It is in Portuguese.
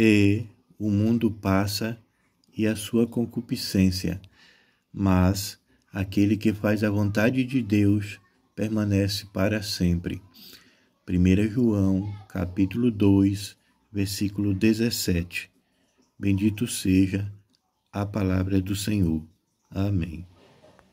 E o mundo passa e a sua concupiscência, mas aquele que faz a vontade de Deus permanece para sempre. 1 João, capítulo 2, versículo 17. Bendito seja a palavra do Senhor. Amém.